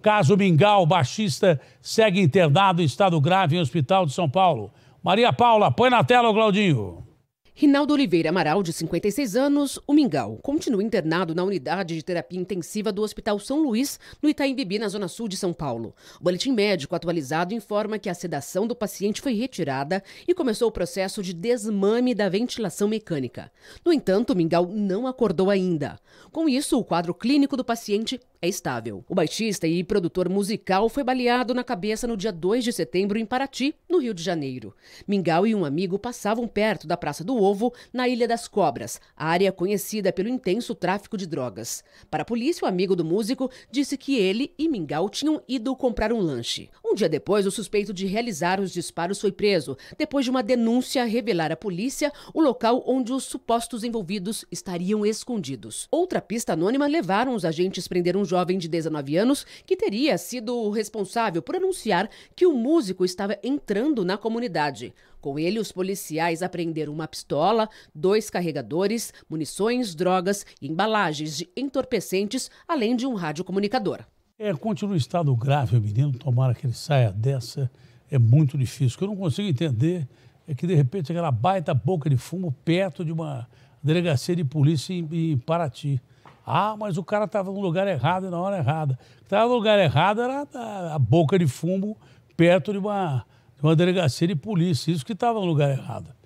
caso Mingau, baixista, segue internado em estado grave em hospital de São Paulo. Maria Paula, põe na tela, Claudinho. Rinaldo Oliveira Amaral, de 56 anos, o Mingau, continua internado na unidade de terapia intensiva do Hospital São Luís, no Itaim Bibi, na zona sul de São Paulo. O boletim médico atualizado informa que a sedação do paciente foi retirada e começou o processo de desmame da ventilação mecânica. No entanto, o Mingau não acordou ainda. Com isso, o quadro clínico do paciente é estável. O baixista e produtor musical foi baleado na cabeça no dia 2 de setembro em Paraty, no Rio de Janeiro. Mingau e um amigo passavam perto da Praça do Ovo, na Ilha das Cobras, área conhecida pelo intenso tráfico de drogas. Para a polícia, o amigo do músico disse que ele e Mingau tinham ido comprar um lanche. Um dia depois, o suspeito de realizar os disparos foi preso, depois de uma denúncia revelar à polícia o local onde os supostos envolvidos estariam escondidos. Outra pista anônima levaram os agentes a prender um jovem de 19 anos que teria sido o responsável por anunciar que o músico estava entrando na comunidade. Com ele, os policiais apreenderam uma pistola, dois carregadores, munições, drogas e embalagens de entorpecentes, além de um radiocomunicador. É, continua em estado grave, o menino, tomara que ele saia dessa. É muito difícil. O que eu não consigo entender é que, de repente, aquela baita boca de fumo perto de uma delegacia de polícia em, em Paraty. Ah, mas o cara estava no lugar errado e na hora errada. Estava no lugar errado, era a, a boca de fumo perto de uma, de uma delegacia de polícia. Isso que estava no lugar errado.